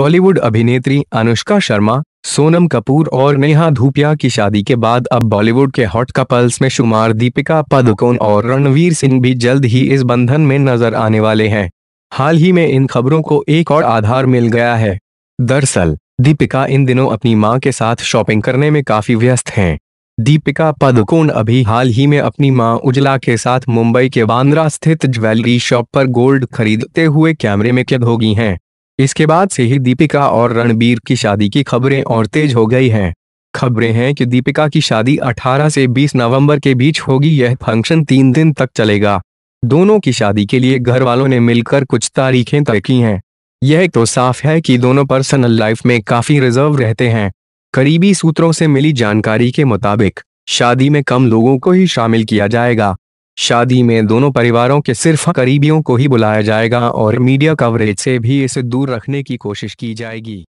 बॉलीवुड अभिनेत्री अनुष्का शर्मा सोनम कपूर और नेहा धूपिया की शादी के बाद अब बॉलीवुड के हॉट कपल्स में शुमार दीपिका पादुकोण और रणवीर सिंह भी जल्द ही इस बंधन में नजर आने वाले हैं हाल ही में इन खबरों को एक और आधार मिल गया है दरअसल दीपिका इन दिनों अपनी मां के साथ शॉपिंग करने में काफी व्यस्त हैं दीपिका पादुकोण अभी हाल ही में अपनी मां उजला के साथ मुंबई के बांद्रा स्थित ज्वेलरी शॉप पर गोल्ड खरीदते हुए कैमरे में कैद हो गई हैं इसके बाद से ही दीपिका और रणबीर की शादी की खबरें और तेज हो गई हैं खबरें हैं कि दीपिका की शादी 18 से 20 नवंबर के बीच होगी यह फंक्शन तीन दिन तक चलेगा दोनों की शादी के लिए घर वालों ने मिलकर कुछ तारीखें तय की हैं यह तो साफ है कि दोनों पर्सनल लाइफ में काफी रिजर्व रहते हैं करीबी सूत्रों से मिली जानकारी के मुताबिक शादी में कम लोगों को ही शामिल किया जाएगा शादी में दोनों परिवारों के सिर्फ करीबियों को ही बुलाया जाएगा और मीडिया कवरेज से भी इसे दूर रखने की कोशिश की जाएगी